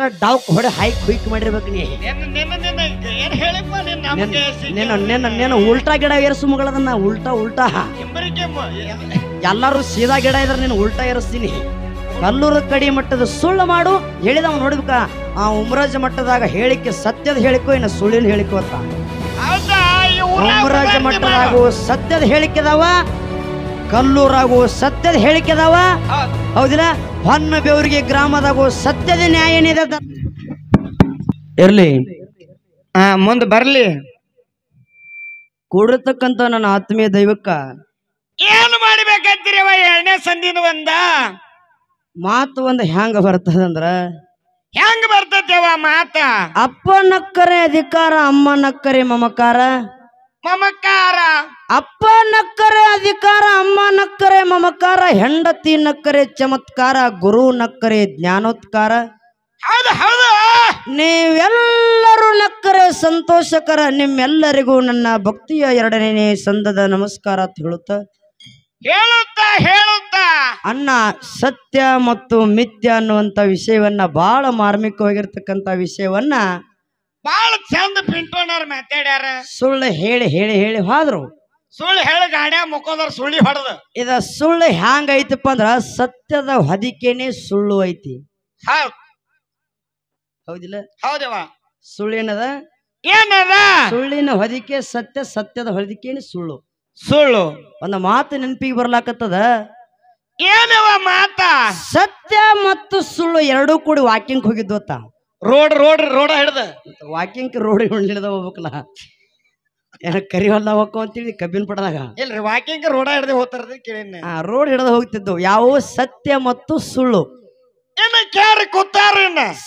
ಬೇಕಾದ್ರೆ ಡಾಕ್ ಹೊಡೆ high quick ಮಾಡಿರ್ಬೇಕು ನೀ ನಿನ್ನ ನಿನ್ನ ನೀನ್ ಉಲ್ಟಾ ಗಿಡ ಏರಿಸು ಮುಗಳದನ್ನ ಉಲ್ಟಾ ಉಲ್ಟಾ ಎಲ್ಲರೂ ಸೀದಾ ಗಿಡ ಇದ್ರೆ ನೀನು ಉಲ್ಟಾ ಏರಿಸ್ತೀನಿ ಕಲ್ಲೂರ ಕಡಿ ಮಟ್ಟದ ಸುಳ್ಳು ಮಾಡು ಹೇಳಿದ ಅವ್ನು ನೋಡ್ಬೇಕ ಆ ಉಮ್ರಾಜ ಮಟ್ಟದಾಗ ಹೇಳಿಕೆ ಸತ್ಯದ ಹೇಳಿಕೋ ಇನ್ನು ಸುಳ್ಳಿನ ಹೇಳಿಕೋ ಅಂತ ಹೌದಾ ಉಮ್ರಾಜ ಮಟ್ಟದಾಗ ಸತ್ಯದ ಹೇಳಿಕೆದವ ಕಲ್ಲು ಸತ್ಯದ ಹೇಳಿಕೆ ಅದಾವ ಹೌದಿಲ್ಲ ಹೊನ್ನ ಬೆವರಿಗೆ ಗ್ರಾಮದಾಗು ಸತ್ಯದ ನ್ಯಾಯ ಏನಿದೆ ಇರ್ಲಿ ಹಾ ಮುಂದೆ ಬರ್ಲಿ ಕೂಡಿರ್ತಕ್ಕಂತ ನನ್ನ ಆತ್ಮೀಯ ದೈವಕ್ಕ ಏನು ಮಾಡಬೇಕಂತೀರಿ ಎರಡನೇ ಸಂದಿನ ಒಂದ ಮಾತು ಒಂದು ಹ್ಯಾಂಗ ಬರ್ತದಂದ್ರ ಹೆಂಗ್ ಬರ್ತತೇವ ಮಾತ ಅಪ್ಪನಕ್ಕರೆ ಅಧಿಕಾರ ಅಮ್ಮನಕ್ಕರೆ ಮಮಕಾರ ಮಮಕಾರ ಅಪ್ಪ ನಕ್ಕರೆ ಅಧಿಕಾರ ಅಮ್ಮ ನಕ್ಕರೆ ಮಮಕಾರ ಹೆಂಡತಿ ನಕ್ಕರೆ ಚಮತ್ಕಾರ ಗುರು ನಕ್ಕರೆ ಜ್ಞಾನೋತ್ಕಾರ ಹೌದು ಹೌದು ನೀವೆಲ್ಲರೂ ನಕ್ಕರೆ ಸಂತೋಷಕರ ನಿಮ್ಮೆಲ್ಲರಿಗೂ ನನ್ನ ಭಕ್ತಿಯ ಎರಡನೇ ಸಂದದ ನಮಸ್ಕಾರ ಅಂತ ಹೇಳುತ್ತ ಹೇಳುತ್ತಾ ಅಣ್ಣ ಸತ್ಯ ಮತ್ತು ಮಿಥ್ಯ ಅನ್ನುವಂಥ ವಿಷಯವನ್ನ ಬಹಳ ಮಾರ್ಮಿಕವಾಗಿರ್ತಕ್ಕಂಥ ವಿಷಯವನ್ನ ಬಾಳ ಚಂದ ಪಿಂಟೋನವ್ರ ಮಾತಾಡ್ಯಾರ ಸುಳ್ಳು ಹೇಳಿ ಹೇಳಿ ಹೇಳಿ ಹೋದ್ರು ಸುಳ್ಳು ಹೇಳ ಗಾಡ್ಯಾ ಮುಖದವ್ರ ಸುಳ್ಳಿ ಹೊಡೆದ ಇದ ಸುಳ್ಳು ಹ್ಯಾಂಗ ಐತಪ್ಪ ಅಂದ್ರ ಸತ್ಯದ ಹೊದಿಕೆನೆ ಸುಳ್ಳು ಐತಿ ಹೌದಿಲ್ಲ ಹೌದವ ಸುಳ್ಳಿನದ ಏನದ ಸುಳ್ಳಿನ ಹೊದಿಕೆ ಸತ್ಯ ಸತ್ಯದ ಹೊದಿಕೆನೆ ಸುಳ್ಳು ಸುಳ್ಳು ಒಂದ ಮಾತು ನೆನಪಿಗೆ ಬರ್ಲಾಕತ್ತದ ಏನವ ಮಾತಾ ಸತ್ಯ ಮತ್ತು ಸುಳ್ಳು ಎರಡೂ ಕೂಡಿ ವಾಕಿಂಗ್ ಹೋಗಿದ್ವತ್ತ ರೋಡ್ ರೋಡ್ ರೋಡ ಹಿಡ್ದ ವಾಕಿಂಗ್ ರೋಡ್ ಹಿಡಿದ ಹೋಗ್ಬೇಕಲ್ಲ ಏನಕ್ಕೆ ಕರಿ ಹೊಲ್ದಾಗ ಅಂತೇಳಿ ಕಬ್ಬಿನ ಪಡದಾಗ ಇಲ್ರಿ ವಾಕಿಂಗ್ ರೋಡ ಹಿಡ್ದೆ ಹೋಗ್ತಾರ ಕೇಳಿನ ರೋಡ್ ಹಿಡ್ದ ಹೋಗ್ತಿದ್ದು ಯಾವ ಸತ್ಯ ಮತ್ತು ಸುಳ್ಳು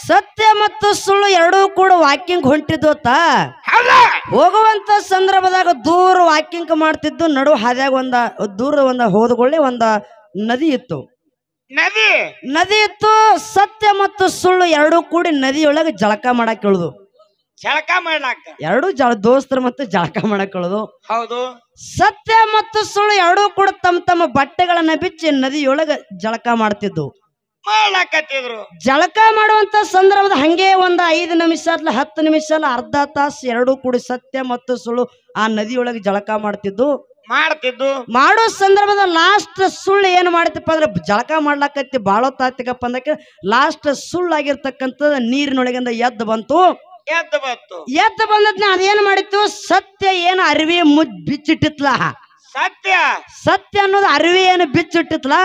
ಸತ್ಯ ಮತ್ತು ಸುಳ್ಳು ಎರಡೂ ಕೂಡ ವಾಕಿಂಗ್ ಹೊಂಟಿದ್ದು ಹೋಗುವಂತ ಸಂದರ್ಭದಾಗ ದೂರ ವಾಕಿಂಗ್ ಮಾಡ್ತಿದ್ದು ನಡು ಹಾದ್ಯಾಗ ಒಂದ ದೂರ ಒಂದ ಹೋದಗೊಳ್ಳಿ ಒಂದ ನದಿ ಇತ್ತು ನದಿ ನದಿ ಇತ್ತು ಸತ್ಯ ಮತ್ತು ಸುಳ್ಳು ಎರಡು ಕೂಡಿ ನದಿಯೊಳಗೆ ಜಳಕ ಮಾಡಕ್ ಹೇಳುದು ಜಳಕ ಮಾಡಾಕ ಎರಡು ಜಳ ದೋಸ್ತರ ಮತ್ತು ಜಳಕ ಮಾಡಕ್ ಹೇಳುದು ಹೌದು ಸತ್ಯ ಮತ್ತು ಸುಳ್ಳು ಎರಡು ಕೂಡ ತಮ್ಮ ತಮ್ಮ ಬಟ್ಟೆಗಳನ್ನ ಬಿಚ್ಚಿ ನದಿಯೊಳಗೆ ಜಳಕ ಮಾಡ್ತಿದ್ವು ಮಾಡ್ಲಾಕತ್ತಿದ್ರು ಜಳಕ ಮಾಡುವಂತ ಸಂದರ್ಭದ ಹಂಗೆ ಒಂದು ಐದು ನಿಮಿಷ ಅಲ್ಲ ಹತ್ತು ನಿಮಿಷ ಅಲ್ಲ ಅರ್ಧ ತಾಸು ಎರಡು ಕೂಡಿ ಸತ್ಯ ಮತ್ತು ಸುಳ್ಳು ಆ ನದಿಯೊಳಗೆ ಜಳಕ ಮಾಡ್ತಿದ್ದು ಮಾಡ್ತಿದ್ದು ಮಾಡೋ ಸಂದರ್ಭದ ಲಾಸ್ಟ್ ಸುಳ್ಳು ಏನು ಮಾಡಿತಪ್ಪ ಅಂದ್ರೆ ಜಳಕ ಮಾಡ್ಲಾಕತ್ತಿ ಬಾಳೋ ತಾತಿಗಪ್ಪ ಅಂದಕ್ಕೆ ಲಾಸ್ಟ್ ಸುಳ್ಳಾಗಿರ್ತಕ್ಕಂಥ ನೀರಿನೊಳಗಿಂದ ಎದ್ದು ಬಂತು ಎದ್ದು ಬಂತು ಎದ್ದು ಬಂದದ್ನ ಅದೇನ್ ಮಾಡಿತ್ತು ಸತ್ಯ ಏನು ಅರಿವಿ ಮುಜ್ ಬಿಚ್ಚಿಟ್ಟಿತ್ಲ ಸತ್ಯ ಸತ್ಯ ಅನ್ನೋದು ಅರಿವಿ ಏನು ಬಿಚ್ಚಿಟ್ಟಿತ್ಲ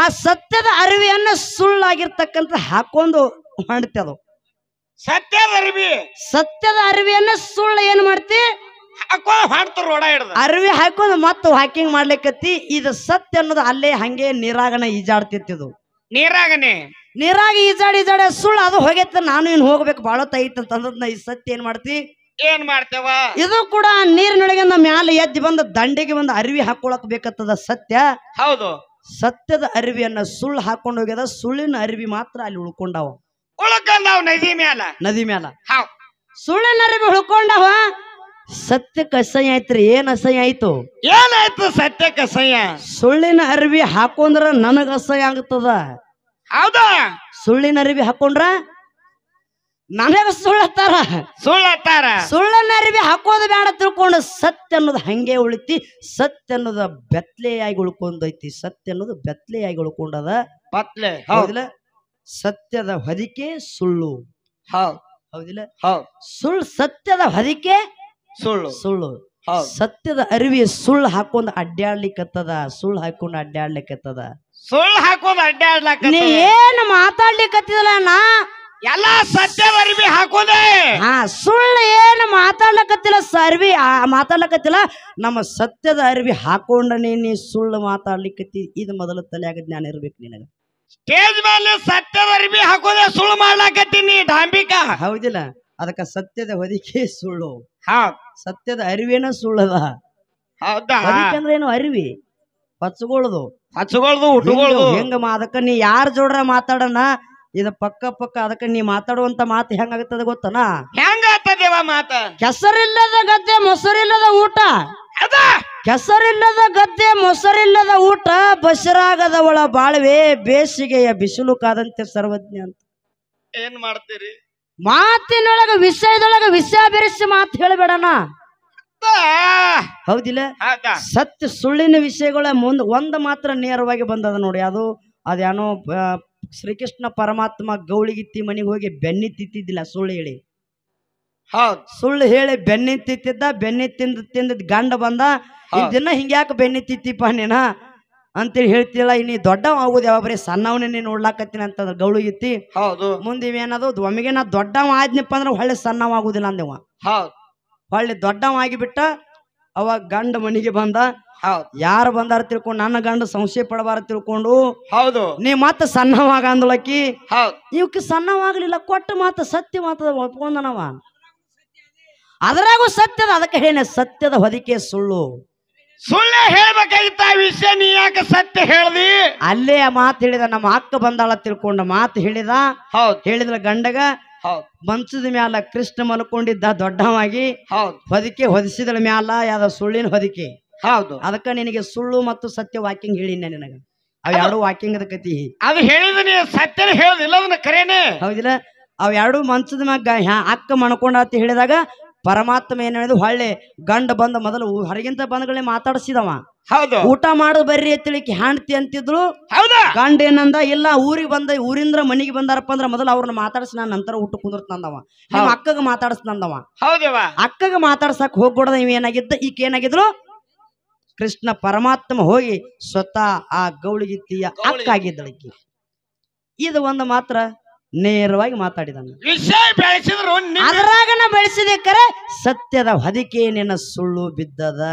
ಆ ಸತ್ಯದ ಅರಿವಿಯನ್ನ ಸುಳ್ಳಾಗಿರ್ತಕ್ಕಂಥ ಹಾಕೊಂಡು ಅದು ಸತ್ಯದ ಅರಿವಿ ಸತ್ಯದ ಅರಿವಿಯನ್ನ ಸುಳ್ಳು ಏನ್ ಮಾಡ್ತಿ ಅರವಿ ಹಾಕೊಂಡು ಮತ್ತ ವಾಕಿಂಗ್ ಮಾಡ್ಲಿಕ್ಕತ್ತಿ ಇದು ಸತ್ಯ ಅನ್ನೋದು ಅಲ್ಲೇ ಹಂಗೆ ನೀರಾಗನ ಈಜಾಡ್ತಿತ್ತು ನೀರಾಗನೆ ನೀರಾಗಿ ಈಜಾಡಿ ಈಜಾಡ ಸುಳ್ಳು ಅದು ಹೋಗೈತ ನಾನು ಇನ್ ಹೋಗ್ಬೇಕು ಬಾಳ ತೈತಂತಂದ್ರದ್ ಈ ಸತ್ಯ ಏನ್ ಮಾಡ್ತಿ ಏನ್ ಮಾಡ್ತೇವ ಇದು ಕೂಡ ನೀರಿನೊಳಗಿಂದ ಮ್ಯಾಲೆ ಮ್ಯಾಲ ಎದ್ದಿ ಬಂದ ದಂಡೆಗೆ ಒಂದು ಅರಿವಿ ಹಾಕೊಳಕ್ ಬೇಕತ್ತದ ಸತ್ಯ ಹೌದು ಸತ್ಯದ ಅರಿವಿಯನ್ನ ಸುಳ್ಳು ಹಾಕೊಂಡು ಹೋಗ್ಯದ ಸುಳ್ಳಿನ ಅರಿವಿ ಮಾತ್ರ ಅಲ್ಲಿ ಉಳ್ಕೊಂಡಾವ ಉಳ್ಕೊಂಡಾವ್ ನದಿ ಮ್ಯಾಲ ನದಿ ಮ್ಯಾಲ ಸುಳ್ಳಿನ ಅರಿವಿ ಉಳ್ಕೊಂಡಾವ ಸತ್ಯಕ್ಕೆ ಅಸಹ್ಯ ಆಯ್ತ್ರಿ ಏನ್ ಅಸಹ್ಯ ಆಯ್ತು ಏನಾಯ್ತು ಸತ್ಯಕ್ಕೆ ಅಸಹ್ಯ ಸುಳ್ಳಿನ ಅರಿವಿ ಹಾಕೊಂಡ್ರ ನನಗ ಅಸಹ್ಯ ಆಗ್ತದ ಹೌದ ಸುಳ್ಳಿನ ಅರಿವಿ ಹಾಕೊಂಡ್ರ ನನಗ ಸುಳ್ಳತ್ತಾರ ಸುಳ್ಳತ್ತಾರ ಸುಳ್ಳನ್ನ ಅರಿವಿ ಹಾಕೋದು ಬೇಡ ತಿಳ್ಕೊಂಡು ಸತ್ಯ ಅನ್ನೋದು ಹಂಗೆ ಉಳಿತಿ ಸತ್ಯ ಅನ್ನೋದು ಬೆತ್ಲೆಯಾಗಿ ಉಳ್ಕೊಂಡೈತಿ ಸತ್ಯ ಅನ್ನೋದು ಬೆತ್ಲೆಯಾಗಿ ಉಳ್ಕೊಂಡದ ಪತ್ಲೆ ಹೌದಿಲ್ಲ ಸತ್ಯದ ಹೊದಿಕೆ ಸುಳ್ಳು ಹೌದಿಲ್ಲ ಹೌದು ಸುಳ್ಳು ಸತ್ಯದ ಹೊದಿಕೆ ಸುಳ್ಳು ಸುಳ್ಳು ಸತ್ಯದ ಅರಿವಿ ಸುಳ್ಳು ಹಾಕೊಂಡು ಅಡ್ಡಾಡ್ಲಿಕ್ಕತ್ತದ ಸುಳ್ಳು ಹಾಕೊಂಡು ಅಡ್ಡಾಡ್ಲಿಕ್ಕತ್ತದ ಸುಳ್ಳು ಹಾಕೊಂಡು ಅಡ್ಡಾಡ್ಲಕ್ಕ ನೀ ಮಾತಾಡ್ಲಿಕ್ಕೆ ಮಾತಾಡ್ಲಿಕ್ಕತ್ತಿದಲ್ಲ ನಾ ಎಲ್ಲಾ ಸತ್ಯದ ಅರಿವಿ ಹಾಕೋದೆ ಹಾ ಸುಳ್ಳು ಏನು ಮಾತಾಡ್ಲಕತ್ತಿಲ್ಲ ಸರ್ವಿ ಮಾತಾಡ್ಲಕತ್ತಿಲ್ಲ ನಮ್ಮ ಸತ್ಯದ ಅರಿವಿ ಹಾಕೊಂಡ ನೀ ಸುಳ್ಳು ಮಾತಾಡ್ಲಿಕ್ಕೆ ಇದು ಮೊದಲ ತಲೆಯಾಗ ಜ್ಞಾನ ಇರ್ಬೇಕು ನಿನಗ ಸ್ಟೇಜ್ ಮೇಲೆ ಸತ್ಯದ ಅರಿವಿ ಹಾಕೋದೆ ಸುಳ್ಳು ನೀ ಡಾಂಬಿಕಾ ಹೌದಿಲ್ಲ ಅದಕ್ಕೆ ಸತ್ಯದ ಹೊದಿಕೆ ಸುಳ್ಳು ಸತ್ಯದ ಅರಿವೇನ ಸುಳ್ಳದ ಏನು ಅರಿವಿ ಹಚ್ಗೊಳ್ದು ಹಚ್ಗೊಳ್ದು ಅದಕ್ಕ ನೀ ಯಾರ ಜೋಡ್ರ ಮಾತಾಡೋಣ ಇದ ಪಕ್ಕ ಪಕ್ಕ ಅದಕ್ಕ ನೀ ಮಾತಾಡುವಂತ ಮಾತು ಹೆಂಗಾಗತ್ತದ ಗೊತ್ತನ ಮಾತ ಕೆಸರಿಲ್ಲದ ಗದ್ದೆ ಮೊಸರಿಲ್ಲದ ಊಟ ಕೆಸರಿಲ್ಲದ ಗದ್ದೆ ಮೊಸರಿಲ್ಲದ ಊಟ ಒಳ ಬಾಳ್ವೆ ಬೇಸಿಗೆಯ ಬಿಸಿಲು ಕಾದಂತೆ ಸರ್ವಜ್ಞ ಅಂತ ಏನ್ ಮಾಡ್ತೀರಿ ಮಾತಿನೊಳಗ ವಿಷಯದೊಳಗ ವಿಷಯ ಬೆರೆಸಿ ಮಾತು ಹೇಳಬೇಡಣ ಹೌದಿಲ್ಲ ಸತ್ಯ ಸುಳ್ಳಿನ ವಿಷಯಗಳ ಮುಂದೆ ಒಂದು ಮಾತ್ರ ನೇರವಾಗಿ ಬಂದದ ನೋಡಿ ಅದು ಅದೇನೋ ಶ್ರೀಕೃಷ್ಣ ಪರಮಾತ್ಮ ಗೌಳಿಗಿತ್ತಿ ಮನೆಗೆ ಹೋಗಿ ಬೆನ್ನಿ ತಿತ್ತಿದ್ದಿಲ್ಲ ಸುಳ್ಳು ಹೇಳಿ ಸುಳ್ಳು ಹೇಳಿ ಬೆನ್ನಿ ತಿತ್ತಿದ್ದ ಬೆನ್ನಿ ತಿಂದ ತಿಂದಿದ್ ಗಂಡ ಬಂದ ದಿನ ಹಿಂಗ್ಯಾಕೆ ಬೆನ್ನಿ ತಿತ್ತಿಪ್ಪ ನೀನ ಅಂತೇಳಿ ಹೇಳ್ತಿಲ್ಲ ಇನ್ನು ದೊಡ್ಡವ ಆಗೋದು ಯಾವ ಬರೀ ಸಣ್ಣವನೇ ನೋಡ್ಲಾಕತ್ತೀನಿ ಅಂತ ಗೌಳು ಇತ್ತಿ ಹೌದು ಮುಂದೆ ಏನದು ಒಮ್ಮೆಗೆ ನಾ ದೊಡ್ಡವ ಆದ್ನಪ್ಪ ಅಂದ್ರೆ ಹೊಳ್ಳಿ ಸಣ್ಣವ ಆಗುದಿಲ್ಲ ಅಂದೇವ ಹೌದು ಹೊಳ್ಳಿ ದೊಡ್ಡವ ಆಗಿಬಿಟ್ಟ ಅವ ಗಂಡ ಮನಿಗೆ ಬಂದ ಯಾರು ಬಂದಾರ ತಿಳ್ಕೊಂಡು ನನ್ನ ಗಂಡ ಸಂಶಯ ಪಡಬಾರ ತಿಳ್ಕೊಂಡು ಹೌದು ನೀ ಮತ್ತೆ ಸಣ್ಣವಾಗ ಅಂದಳಕಿ ಹೌದು ಇವಕ್ಕೆ ಸಣ್ಣವಾಗ್ಲಿಲ್ಲ ಕೊಟ್ಟ ಮಾತ ಸತ್ಯ ಮಾತದ ಒಪ್ಕೊಂಡನವ ಅದ್ರಾಗೂ ಸತ್ಯದ ಅದಕ್ಕೆ ಹೇಳ ಸತ್ಯದ ಹೊದಿಕೆ ಸುಳ್ಳು ಸುಳ್ಳೆ ಹೇಳ್ಬೇಕಾಗಿತ್ತ ವಿಷಯ ನೀ ಯಾಕೆ ಸತ್ಯ ಹೇಳ್ದಿ ಅಲ್ಲೇ ಮಾತು ಹೇಳಿದ ನಮ್ಮ ಅಕ್ಕ ಬಂದಾಳ ತಿಳ್ಕೊಂಡ ಮಾತು ಹೇಳಿದ ಹೌದ್ ಹೇಳಿದ್ರ ಗಂಡಗ ಮನ್ಸದ ಮಂಚದ ಮ್ಯಾಲ ಕೃಷ್ಣ ಮಲ್ಕೊಂಡಿದ್ದ ದೊಡ್ಡವಾಗಿ ಹೌದ್ ಹೊದಿಕೆ ಹೊದಿಸಿದ ಮ್ಯಾಲ ಯಾವ ಸುಳ್ಳಿನ ಹೊದಿಕೆ ಹೌದು ಅದಕ್ಕ ನಿನಗೆ ಸುಳ್ಳು ಮತ್ತು ಸತ್ಯ ವಾಕಿಂಗ್ ಹೇಳಿನ ನಿನಗ ಅವ್ ಎರಡು ವಾಕಿಂಗ್ ಕತಿ ಅದು ಹೇಳಿದ ನೀ ಸತ್ಯನ ಹೇಳುದಿಲ್ಲ ಅದನ್ನ ಕರೇನೆ ಹೌದಿಲ್ಲ ಅವ್ ಎರಡು ಮಂಚದ ಮ್ಯಾಗ ಅಕ್ಕ ಮಣ್ಕೊಂಡ ಅಂತ ಹೇಳಿದಾಗ ಪರಮಾತ್ಮ ಏನ್ ಹೇಳಿದ್ರು ಹೊಳ್ಳಿ ಗಂಡ ಬಂದ ಮೊದಲು ಹೊರಗಿಂತ ಬಂದಗಳೇ ಮಾತಾಡಿಸಿದವ ಹೌದು ಊಟ ಮಾಡು ಬರ್ರಿ ತಿಳಿಕೆ ಹ್ಯಾಂಡ್ತಿ ಅಂತಿದ್ರು ಗಂಡ ಏನಂದ ಇಲ್ಲ ಊರಿಗೆ ಬಂದ ಊರಿಂದ ಮನಿಗೆ ಬಂದಾರಪ್ಪ ಅಂದ್ರೆ ಮೊದಲು ಅವ್ರನ್ನ ಮಾತಾಡಿಸಿ ನಾನು ನಂತರ ಊಟ ಕುಂದಿರ್ತ ನಿಮ್ಮ ಅಕ್ಕಗ ಮಾತಾಡಿಸ್ ಹೌದವ ಅಕ್ಕಗ ಮಾತಾಡ್ಸಕ್ ಹೋಗ್ಬಿಡದ ಇವ್ ಏನಾಗಿದ್ದ ಈಕ ಏನಾಗಿದ್ರು ಕೃಷ್ಣ ಪರಮಾತ್ಮ ಹೋಗಿ ಸ್ವತಃ ಆ ಗೌಳಿಗಿತ್ತಿಯ ಅಕ್ಕ ಆಗಿದ್ದಳಿಕೆ ಇದು ಒಂದು ಮಾತ್ರ ನೇರವಾಗಿ ಮಾತಾಡಿದ ವಿಷಯ ಬೆಳೆಸಿದ್ರು ಬೆಳೆಸಿದೆ ಕರೆ ಸತ್ಯದ ಹೊದಿಕೆ ನಿನ್ನ ಸುಳ್ಳು ಬಿದ್ದದ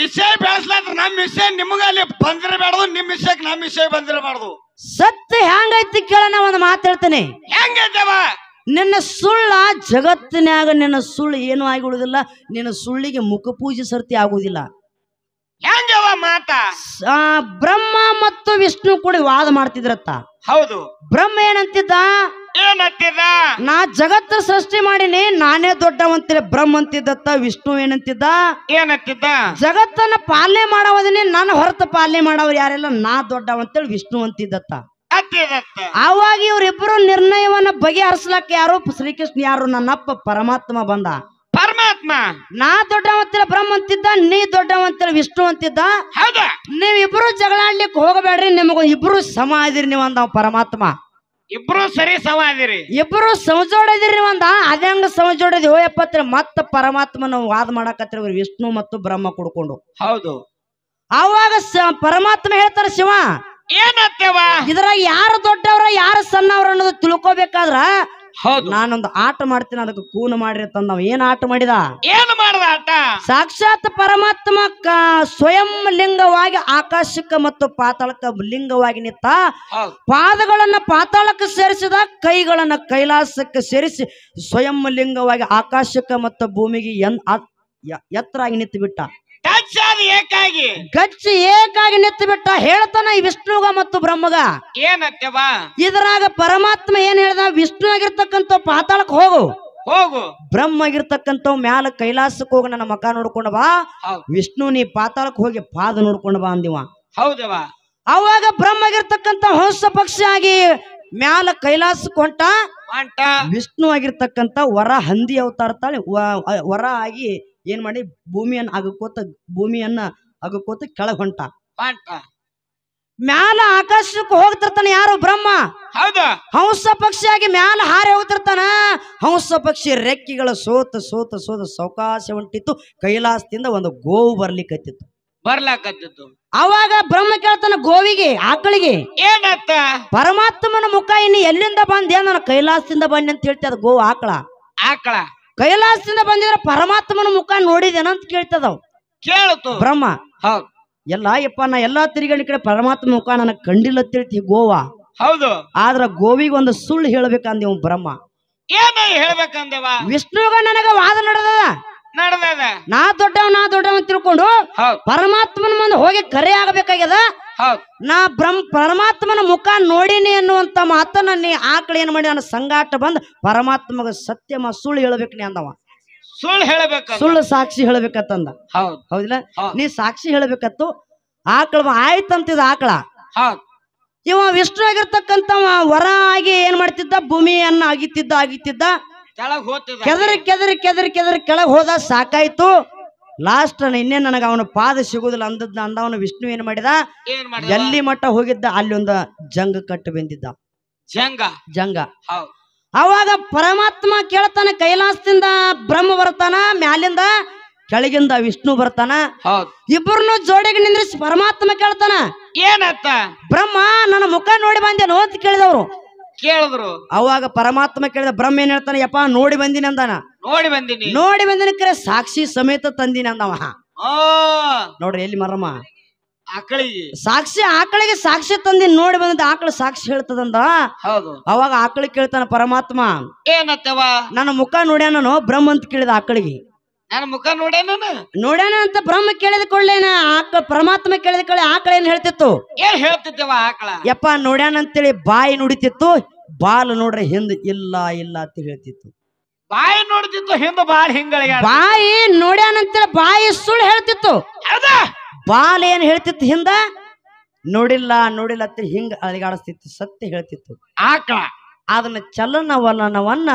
ವಿಷಯ ಬೆಳೆಸಲಾದ್ರೆ ನಮ್ಮ ವಿಷಯ ನಿಮಗ ಅಲ್ಲಿ ಬಂದಿರಬಾರ್ದು ನಿಮ್ಮ ವಿಷಯಕ್ಕೆ ನಮ್ಮ ವಿಷಯ ಬಂದಿರಬಾರ್ದು ಸತ್ಯ ಹೆಂಗೈತಿ ಕೇಳ ನಾ ಒಂದು ಮಾತು ಹೆಂಗೈತವ ನಿನ್ನ ಸುಳ್ಳ ಜಗತ್ತಿನಾಗ ನಿನ್ನ ಸುಳ್ಳು ಏನು ಆಗಿ ನಿನ್ನ ಸುಳ್ಳಿಗೆ ಮುಖ ಪೂಜೆ ಸರ್ತಿ ಆಗುದಿಲ್ಲ ಬ್ರಹ್ಮ ಮತ್ತು ವಿಷ್ಣು ಕೂಡ ವಾದ ಮಾಡ್ತಿದ್ರತ್ತ ಹೌದು ಬ್ರಹ್ಮ ಏನಂತಿದ್ದ ಏನಂತಿದ್ದ ನಾ ಜಗತ್ತ ಸೃಷ್ಟಿ ಮಾಡೀನಿ ನಾನೇ ದೊಡ್ಡವಂತಿಲ್ಲ ಬ್ರಹ್ಮ ಅಂತಿದ್ದತ್ತ ವಿಷ್ಣು ಏನಂತಿದ್ದ ಏನಂತಿದ್ದ ಜಗತ್ತನ್ನ ಪಾಲನೆ ಮಾಡವದನ್ನೇ ನಾನು ಹೊರತು ಪಾಲನೆ ಮಾಡೋ ಯಾರೆಲ್ಲ ನಾ ದೊಡ್ಡವಂತೇಳಿ ವಿಷ್ಣು ಅಂತಿದ್ದತ್ತ ಅವಾಗ ಆವಾಗ ಇವ್ರಿಬ್ರು ನಿರ್ಣಯವನ್ನ ಬಗೆಹರಿಸಲಕ್ಕೆ ಯಾರು ಶ್ರೀಕೃಷ್ಣ ಯಾರು ನನ್ನಪ್ಪ ಪರಮಾತ್ಮ ಬಂದ ಪರಮಾತ್ಮ ನಾ ದೊಡ್ಡವಂತಿಲ್ಲ ಬ್ರಹ್ಮ ಅಂತಿದ್ದ ನೀ ದೊಡ್ಡವಂತಿಲ್ಲ ವಿಷ್ಣು ಅಂತಿದ್ದ ಹೌದ ನೀವಿಬ್ರು ಜಗಳಾಡ್ಲಿಕ್ಕೆ ಹೋಗಬೇಡ್ರಿ ನಿಮಗ ಇಬ್ರು ಸಮ ಇದೀರಿ ನೀವಂದ ಅಂದ ಪರಮಾತ್ಮ ಇಬ್ರು ಸರಿ ಸಮ ಇದಿರಿ ಇಬ್ರು ಸಮಜೋಡಿದಿರಿ ನೀವು ಅಂದ ಅದಂಗ ಸಮಜೋಡಿದಿ ಓಯಪ್ಪತ್ರ ಮತ್ತ ಪರಮಾತ್ಮ ನಾವು ವಾದ ಮಾಡಕತ್ತಿರ ವಿಷ್ಣು ಮತ್ತು ಬ್ರಹ್ಮ ಕುಡ್ಕೊಂಡು ಹೌದು ಅವಾಗ ಪರಮಾತ್ಮ ಹೇಳ್ತಾರ ಶಿವ ಏನತ್ತೇವ ಇದ್ರ ಯಾರು ದೊಡ್ಡವ್ರ ಯಾರು ಸಣ್ಣವ್ರ ಅನ್ನೋದು ತಿಳ್ಕೊಬೇಕಾದ್ರ ನಾನೊಂದು ಆಟ ಮಾಡ್ತೀನಿ ಅದಕ್ಕೆ ಕೂನು ಮಾಡಿ ತಂದ ನಾವ್ ಏನ್ ಆಟ ಮಾಡಿದ ಏನು ಮಾಡ್ದ ಆಟ ಸಾಕ್ಷಾತ್ ಪರಮಾತ್ಮ ಸ್ವಯಂ ಲಿಂಗವಾಗಿ ಆಕಾಶಕ್ಕ ಮತ್ತು ಪಾತಾಳಕ ಲಿಂಗವಾಗಿ ನಿಂತ ಪಾದಗಳನ್ನ ಪಾತಾಳಕ್ಕೆ ಸೇರಿಸಿದ ಕೈಗಳನ್ನ ಕೈಲಾಸಕ್ಕೆ ಸೇರಿಸಿ ಸ್ವಯಂ ಲಿಂಗವಾಗಿ ಆಕಾಶಕ್ಕೆ ಮತ್ತು ಭೂಮಿಗೆ ಎನ್ ಎತ್ತರಾಗಿ ನಿಂತು ಬಿಟ್ಟ ಏಕಾಗಿ ಕಚ್ಚಿ ಏಕಾಗಿ ನಿತ್ತು ಬಿಟ್ಟ ಹೇಳ್ತಾನ ಈ ವಿಷ್ಣುಗ ಮತ್ತು ಬ್ರಹ್ಮಗ ಏನತ್ಯವ ಇದರಾಗ ಪರಮಾತ್ಮ ಏನ್ ಹೇಳ್ದ ವಿಷ್ಣು ಆಗಿರ್ತಕ್ಕಂಥ ಪಾತಾಳಕ್ ಹೋಗು ಹೋಗು ಬ್ರಹ್ಮ ಆಗಿರ್ತಕ್ಕಂಥ ಮ್ಯಾಲ ಕೈಲಾಸಕ್ಕೆ ಹೋಗಿ ನನ್ನ ಮಕ ನೋಡ್ಕೊಂಡ ಬಾ ವಿಷ್ಣು ನೀ ಪಾತಾಳಕ್ ಹೋಗಿ ಪಾದ ನೋಡ್ಕೊಂಡ ಬಾ ಅಂದಿವ ಹೌದವ ಅವಾಗ ಬ್ರಹ್ಮ ಆಗಿರ್ತಕ್ಕಂಥ ಹಂಸ ಪಕ್ಷಿ ಆಗಿ ಮ್ಯಾಲ ಕೈಲಾಸಕ್ಕೆ ಹೊಂಟ ವಿಷ್ಣು ಆಗಿರ್ತಕ್ಕಂಥ ವರ ಹಂದಿ ಅವತಾರ ತಾಳೆ ವರ ಆಗಿ ಏನ್ ಮಾಡಿ ಭೂಮಿಯನ್ನ ಅಗಕೋತ ಭೂಮಿಯನ್ನ ಅಗಕೋತ ಕೆಳಗೆ ಹೊಂಟ ಮ್ಯಾಲ ಆಕಾಶಕ್ಕೆ ಹೋಗ್ತಿರ್ತಾನೆ ಯಾರು ಬ್ರಹ್ಮ ಹೌದಾ ಹಂಸ ಪಕ್ಷಿಯಾಗಿ ಮ್ಯಾಲ ಹಾರಿ ಹೋಗ್ತಿರ್ತಾನ ಹಂಸ ಪಕ್ಷಿ ರೆಕ್ಕಿಗಳ ಸೋತ ಸೋತ ಸೋತ ಸೌಕಾಶ ಹೊಂಟಿತ್ತು ಕೈಲಾಸದಿಂದ ಒಂದು ಗೋವು ಬರ್ಲಿಕ್ಕತ್ತಿತ್ತು ಬರ್ಲಾಕತ್ತಿತ್ತು ಅವಾಗ ಬ್ರಹ್ಮ ಕೇಳ್ತಾನ ಗೋವಿಗೆ ಆಕಳಿಗೆ ಏನತ್ತ ಪರಮಾತ್ಮನ ಮುಖ ಇನ್ನು ಎಲ್ಲಿಂದ ಬಂದೆ ಏನ ಕೈಲಾಸದಿಂದ ಬಂದೆ ಅಂತ ಹೇಳ್ತಿ ಅದು ಗೋವು ಆಕಳ ಆಕಳ ಕೈಲಾಸದಿಂದ ಬಂದಿದ್ರೆ ಪರಮಾತ್ಮನ ಮುಖ ನೋಡಿದೇನಂತ ಕೇಳ್ತದವ್ ಕೇಳತು ಬ್ರಹ್ಮ ಎಲ್ಲ ಯಪ್ಪ ನಾ ಎಲ್ಲಾ ತಿರುಗಣಿ ಕಡೆ ಪರಮಾತ್ಮ ಮುಖ ನನಗೆ ಕಂಡಿಲ್ಲ ತಿಳ್ತಿ ಗೋವಾ ಹೌದು ಆದ್ರ ಗೋವಿಗೆ ಒಂದು ಸುಳ್ಳು ಹೇಳ್ಬೇಕಂದೇವ್ ಬ್ರಹ್ಮ ಹೇಳ್ಬೇಕಂದೇವ ವಿಷ್ಣುಗ ನನಗ ವಾದ ನಡೆದ ನಾ ದೊಡ್ಡವ ನಾ ದೊಡ್ಡವ ತಿಳ್ಕೊಂಡು ಪರಮಾತ್ಮನ ಮುಂದೆ ಹೋಗಿ ಕರೆ ಆಗಬೇಕಾಗ್ಯದ ನಾ ಬ್ರಹ್ಮ ಪರಮಾತ್ಮನ ಮುಖ ನೋಡಿನಿ ಅನ್ನುವಂತ ಮಾತನ್ನ ನೀ ಆಕಳ ಏನ್ ಮಾಡಿ ನನ್ನ ಸಂಗಾಟ ಬಂದ್ ಪರಮಾತ್ಮಗ ಸತ್ಯಮ ಸುಳ್ಳು ಹೇಳ್ಬೇಕು ನೀ ಅಂದವ ಸುಳ್ಳು ಹೇಳಬೇಕು ಸುಳ್ಳು ಸಾಕ್ಷಿ ಹೇಳ್ಬೇಕತ್ತಂದ ಹೌದಿಲ್ಲ ನೀ ಸಾಕ್ಷಿ ಹೇಳ್ಬೇಕತ್ತು ಆಕಳ ಆಯ್ತಂತಿದ ಆಕಳ ಇವ ವಿಷ್ಣು ಆಗಿರ್ತಕ್ಕಂತ ವರ ಆಗಿ ಏನ್ ಮಾಡ್ತಿದ್ದ ಭೂಮಿಯನ್ನ ಆಗಿತ್ತಿದ್ದ ಅಗಿತಿದ್ದ ಕೆದರಿ ಕೆದರಿ ಕೆದರಿ ಕೆದರಿ ಕೆಳಗ್ ಹೋದ ಸಾಕಾಯ್ತು ಲಾಸ್ಟ್ ಇನ್ನೇ ನನಗೆ ಅವನ ಪಾದ ಸಿಗುದಿಲ್ಲ ಅಂದದ್ನ ಅಂದ ಅವನು ವಿಷ್ಣು ಏನ್ ಮಾಡಿದ ಎಲ್ಲಿ ಮಟ್ಟ ಹೋಗಿದ್ದ ಅಲ್ಲಿ ಒಂದು ಜಂಗ ಕಟ್ಟು ಬಂದಿದ್ದ ಜಂಗ ಜಂಗ ಅವಾಗ ಪರಮಾತ್ಮ ಕೇಳ್ತಾನೆ ಕೈಲಾಸದಿಂದ ಬ್ರಹ್ಮ ಬರ್ತಾನ ಮ್ಯಾಲಿಂದ ಕೆಳಗಿಂದ ವಿಷ್ಣು ಬರ್ತಾನ ಇಬ್ಬರನ್ನು ಜೋಡಿಗೆ ನಿಂದ್ರಿಸಿ ಪರಮಾತ್ಮ ಕೇಳ್ತಾನ ಏನತ್ತ ಬ್ರಹ್ಮ ನನ್ನ ಮುಖ ನೋಡಿ ಬಂದೇನು ಅಂತ ಕೇಳಿದವ್ರು ಕೇಳಿದ್ರು ಅವಾಗ ಪರಮಾತ್ಮ ಕೇಳಿದ ಬ್ರಹ್ಮ ಏನ್ ಹೇಳ್ತಾನೆ ಯಪ್ಪ ನೋಡಿ ಬಂದಿನಿ ಅಂದಾನ ನೋಡಿ ಬಂದಿನಿ ನೋಡಿ ಬಂದಿನ ಕರೆ ಸಾಕ್ಷಿ ಸಮೇತ ತಂದಿನಿ ಅಂದವ ನೋಡ್ರಿ ಎಲ್ಲಿ ಮರಮ್ಮ ಆಕಳಿಗೆ ಸಾಕ್ಷಿ ಆಕಳಿಗೆ ಸಾಕ್ಷಿ ತಂದಿನ ನೋಡಿ ಬಂದ ಆಕಳು ಸಾಕ್ಷಿ ಹೇಳ್ತದಂದ ಹೌದು ಅವಾಗ ಆಕಳಿಗೆ ಕೇಳ್ತಾನ ಪರಮಾತ್ಮ ಏನತ್ತವ ನನ್ನ ಮುಖ ನೋಡ್ಯಾನು ಬ್ರಹ್ಮ ಅಂತ ಕೇಳಿದ ಆಕಳಿಗೆ ನನ್ನ ಮುಖ ನೋಡೋಣ ನೋಡೋಣ ಅಂತ ಬ್ರಹ್ಮ ಕೇಳಿದ ಆಕ ಪರಮಾತ್ಮ ಕೇಳಿದ ಆಕಳ ಏನ್ ಹೇಳ್ತಿತ್ತು ಏನ್ ಹೇಳ್ತಿದ್ದವ ಆಕಳ ಯಪ್ಪ ನೋಡ್ಯಾನ ಅಂತೇಳಿ ಬಾಯಿ ನುಡಿತಿತ್ತು ಬಾಲ್ ನೋಡ್ರೆ ಹಿಂದ್ ಇಲ್ಲ ಇಲ್ಲ ಅಂತ ಹೇಳ್ತಿತ್ತು ಬಾಯಿ ನೋಡ್ತಿತ್ತು ಹಿಂದ ಬಾಲ್ ಹಿಂಗಳ ಬಾಯಿ ನೋಡ್ಯಾನ ಬಾಯಿ ಸುಳ್ಳು ಹೇಳ್ತಿತ್ತು ಬಾಲ್ ಏನ್ ಹೇಳ್ತಿತ್ತು ಹಿಂದ ನೋಡಿಲ್ಲ ನೋಡಿಲ್ಲ ಅಂತ ಹಿಂಗ ಅಳಿಗಾಡಿಸ್ತಿತ್ತು ಸತ್ಯ ಹೇಳ್ತಿತ್ತು ಆಕಳ ಅದನ್ನ ಚಲನವಲನವನ್ನ